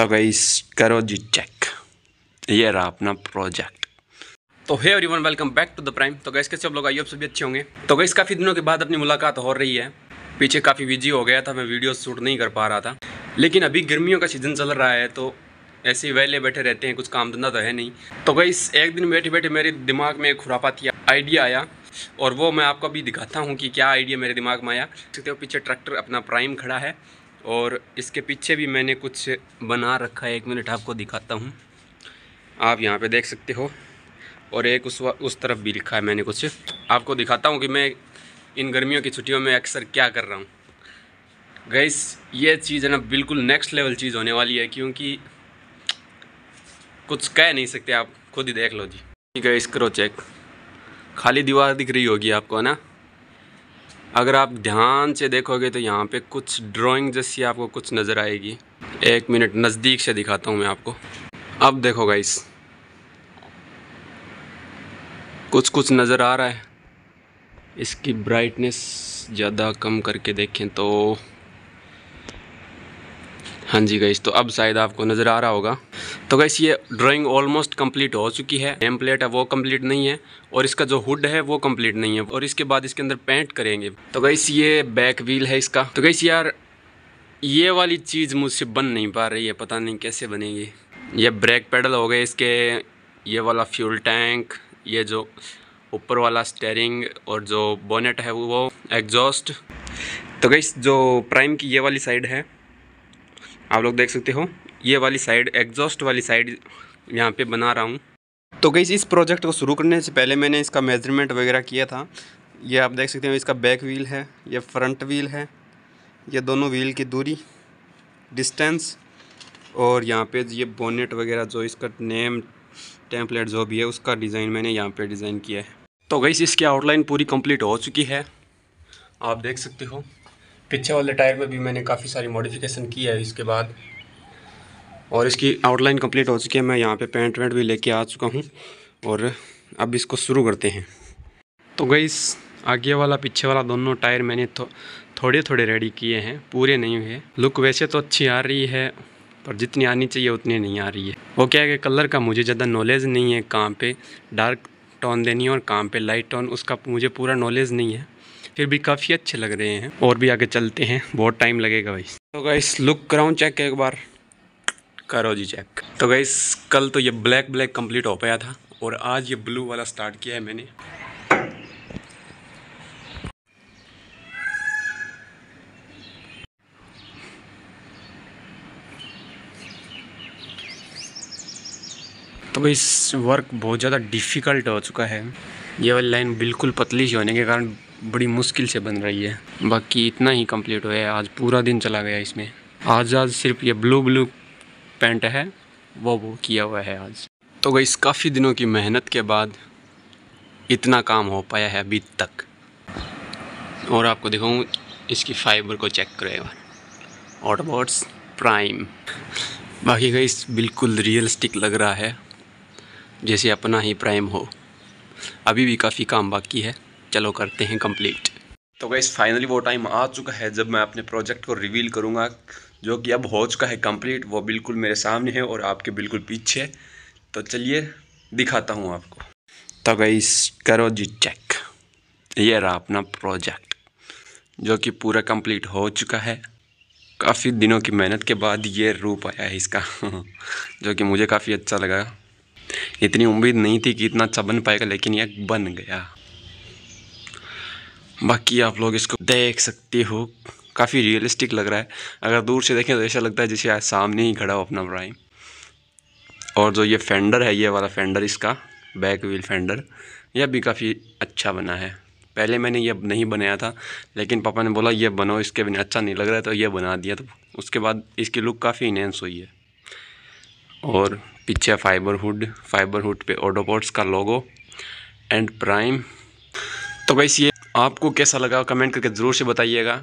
तो गई करो जी चेक ये रहा अपना प्रोजेक्ट तो hey everyone welcome back to the prime तो गैस कैसे आप लोग आइए आप सभी अच्छे होंगे तो गैस काफ़ी दिनों के बाद अपनी मुलाकात हो रही है पीछे काफ़ी बिजी हो गया था मैं वीडियो शूट नहीं कर पा रहा था लेकिन अभी गर्मियों का सीज़न चल रहा है तो ऐसे ही वहले बैठे रहते हैं कुछ काम धंधा तो है नहीं तो गई एक दिन बैठे बैठे मेरे दिमाग में थी आइडिया आया और वो मैं आपको अभी दिखाता हूँ कि क्या आइडिया मेरे दिमाग में आया सकते हो पीछे ट्रैक्टर अपना प्राइम खड़ा है और इसके पीछे भी मैंने कुछ बना रखा है एक मिनट आपको दिखाता हूँ आप यहाँ पे देख सकते हो और एक उस उस तरफ भी लिखा है मैंने कुछ आपको दिखाता हूँ कि मैं इन गर्मियों की छुट्टियों में अक्सर क्या कर रहा हूँ गैस ये चीज़ है ना बिल्कुल नेक्स्ट लेवल चीज़ होने वाली है क्योंकि कुछ कह नहीं सकते आप खुद ही देख लो जी ठीक है इस करो चेक खाली दीवार दिख रही होगी आपको है ना अगर आप ध्यान से देखोगे तो यहाँ पे कुछ ड्राइंग जैसी आपको कुछ नज़र आएगी एक मिनट नज़दीक से दिखाता हूँ मैं आपको अब देखो गाइस कुछ कुछ नज़र आ रहा है इसकी ब्राइटनेस ज़्यादा कम करके देखें तो हाँ जी गई तो अब शायद आपको नज़र आ रहा होगा तो गई ये ड्राइंग ऑलमोस्ट कंप्लीट हो चुकी है एम प्लेट है वो कंप्लीट नहीं है और इसका जो हुड है वो कंप्लीट नहीं है और इसके बाद इसके अंदर पेंट करेंगे तो गई ये बैक व्हील है इसका तो गई यार ये वाली चीज़ मुझसे बन नहीं पा रही है पता नहीं कैसे बनेगी ये ब्रेक पैडल हो गए इसके ये वाला फ्यूल टैंक ये जो ऊपर वाला स्टेयरिंग और जो बोनेट है वो एग्जॉस्ट तो गई जो प्राइम की ये वाली साइड है आप लोग देख सकते हो ये वाली साइड एग्जॉस्ट वाली साइड यहाँ पे बना रहा हूँ तो गई इस प्रोजेक्ट को शुरू करने से पहले मैंने इसका मेजरमेंट वगैरह किया था ये आप देख सकते हो इसका बैक व्हील है ये फ्रंट व्हील है ये दोनों व्हील की दूरी डिस्टेंस और यहाँ पे ये बोनेट वगैरह जो इसका नेम टेम्पलेट जो भी है उसका डिज़ाइन मैंने यहाँ पे डिज़ाइन किया है तो गई इसकी आउटलाइन पूरी कंप्लीट हो चुकी है आप देख सकते हो पीछे वाले टायर में भी मैंने काफ़ी सारी मॉडिफिकेशन की है इसके बाद और इसकी आउटलाइन कंप्लीट हो चुकी है मैं यहाँ पे पेंट वेंट भी लेके आ चुका हूँ और अब इसको शुरू करते हैं तो गई आगे वाला पीछे वाला दोनों टायर मैंने थो, थोड़े थोड़े रेडी किए हैं पूरे नहीं हुए लुक वैसे तो अच्छी आ रही है पर जितनी आनी चाहिए उतनी नहीं आ रही है वो क्या है कि कलर का मुझे ज़्यादा नॉलेज नहीं है कहाँ पर डार्क टोन देनी है और कहाँ पर लाइट टोन उसका मुझे पूरा नॉलेज नहीं है फिर भी काफ़ी अच्छे लग रहे हैं और भी आगे चलते हैं बहुत टाइम लगेगा भाई तो गाइस लुक कराऊँ चेक एक बार करो जी चेक तो गाइस कल तो ये ब्लैक ब्लैक कम्प्लीट हो पाया था और आज ये ब्लू वाला स्टार्ट किया है मैंने तो भाई इस वर्क बहुत ज़्यादा डिफ़िकल्ट हो चुका है ये वाली लाइन बिल्कुल पतली सी होने के कारण बड़ी मुश्किल से बन रही है बाकी इतना ही कंप्लीट हुआ है आज पूरा दिन चला गया इसमें आज आज सिर्फ ये ब्लू ब्लू पेंट है वो वो किया हुआ है आज तो गई काफ़ी दिनों की मेहनत के बाद इतना काम हो पाया है अभी तक और आपको दिखाऊँ इसकी फाइबर को चेक करेगा ऑटोबॉट्स प्राइम बाकी गई बिल्कुल रियलिस्टिक लग रहा है जैसे अपना ही प्राइम हो अभी भी काफ़ी काम बाकी है चलो करते हैं कंप्लीट तो गाइस फाइनली वो टाइम आ चुका है जब मैं अपने प्रोजेक्ट को रिवील करूँगा जो कि अब हो चुका है कंप्लीट वो बिल्कुल मेरे सामने है और आपके बिल्कुल पीछे तो चलिए दिखाता हूँ आपको तो गाइस करो जी चेक ये रहा अपना प्रोजेक्ट जो कि पूरा कंप्लीट हो चुका है काफ़ी दिनों की मेहनत के बाद ये रूप आया है इसका जो कि मुझे काफ़ी अच्छा लगा इतनी उम्मीद नहीं थी कि इतना अच्छा बन पाएगा लेकिन यह बन गया बाकी आप लोग इसको देख सकते हो काफ़ी रियलिस्टिक लग रहा है अगर दूर से देखें तो ऐसा लगता है जैसे आज सामने ही खड़ा हो अपना प्राइम और जो ये फेंडर है ये वाला फेंडर इसका बैक व्हील फेंडर यह भी काफ़ी अच्छा बना है पहले मैंने ये नहीं बनाया था लेकिन पापा ने बोला ये बनाओ इसके बिना अच्छा नहीं लग रहा है तो ये बना दिया तो उसके बाद इसकी लुक काफ़ी इनहेंस हुई है और पीछे फाइबर हुड फाइबर हुड पे ओडोपोर्ट्स का लोगो एंड प्राइम तो वैसे ये आपको कैसा लगा कमेंट करके ज़रूर से बताइएगा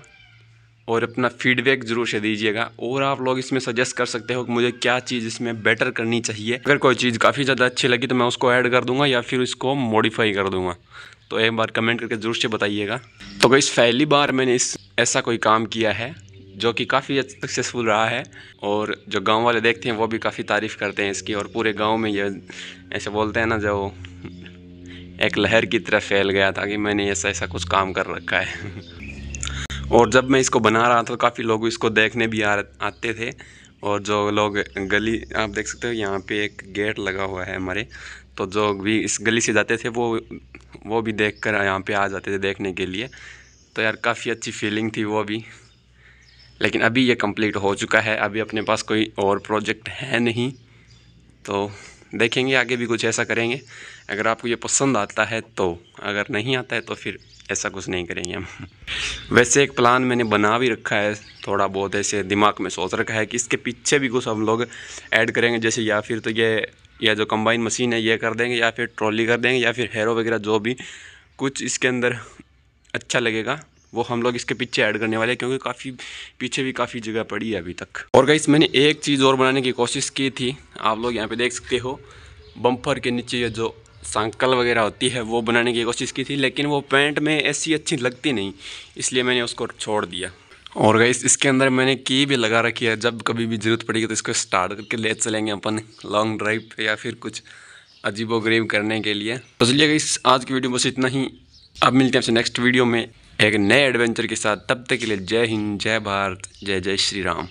और अपना फीडबैक ज़रूर से दीजिएगा और आप लोग इसमें सजेस्ट कर सकते हो कि मुझे क्या चीज़ इसमें बेटर करनी चाहिए अगर कोई चीज़ काफ़ी ज़्यादा अच्छी लगी तो मैं उसको ऐड कर दूंगा या फिर इसको मॉडिफाई कर दूंगा तो एक बार कमेंट करके ज़रूर से बताइएगा तो इस पहली बार मैंने इस ऐसा कोई काम किया है जो कि काफ़ी सक्सेसफुल रहा है और जो गाँव वाले देखते हैं वो भी काफ़ी तारीफ़ करते हैं इसकी और पूरे गाँव में ये ऐसे बोलते हैं ना जो एक लहर की तरह फैल गया था कि मैंने ऐसा ऐसा कुछ काम कर रखा है और जब मैं इसको बना रहा था काफ़ी लोग इसको देखने भी आ आते थे और जो लोग गली आप देख सकते हो यहाँ पे एक गेट लगा हुआ है हमारे तो जो भी इस गली से जाते थे वो वो भी देख कर यहाँ पर आ जाते थे देखने के लिए तो यार काफ़ी अच्छी फीलिंग थी वो भी लेकिन अभी ये कंप्लीट हो चुका है अभी अपने पास कोई और प्रोजेक्ट है नहीं तो देखेंगे आगे भी कुछ ऐसा करेंगे अगर आपको ये पसंद आता है तो अगर नहीं आता है तो फिर ऐसा कुछ नहीं करेंगे हम वैसे एक प्लान मैंने बना भी रखा है थोड़ा बहुत ऐसे दिमाग में सोच रखा है कि इसके पीछे भी कुछ हम लोग ऐड करेंगे जैसे या फिर तो ये या जो कंबाइन मशीन है ये कर देंगे या फिर ट्रॉली कर देंगे या फिर हेरो वगैरह जो भी कुछ इसके अंदर अच्छा लगेगा वो हम लोग इसके पीछे ऐड करने वाले हैं क्योंकि काफ़ी पीछे भी काफ़ी जगह पड़ी है अभी तक और गई मैंने एक चीज़ और बनाने की कोशिश की थी आप लोग यहाँ पे देख सकते हो बम्पर के नीचे ये जो सांकल वगैरह होती है वो बनाने की कोशिश की थी लेकिन वो पैंट में ऐसी अच्छी लगती नहीं इसलिए मैंने उसको छोड़ दिया और गई इसके अंदर मैंने की भी लगा रखी है जब कभी भी ज़रूरत पड़ेगी तो इसको स्टार्ट करके ले चलेंगे अपन लॉन्ग ड्राइव या फिर कुछ अजीबो गरीब करने के लिए तो चलिए गई आज की वीडियो बस इतना ही अब मिलते हैं आपसे नेक्स्ट वीडियो में एक नए एडवेंचर के साथ तब तक के लिए जय हिंद जय भारत जय जय श्री राम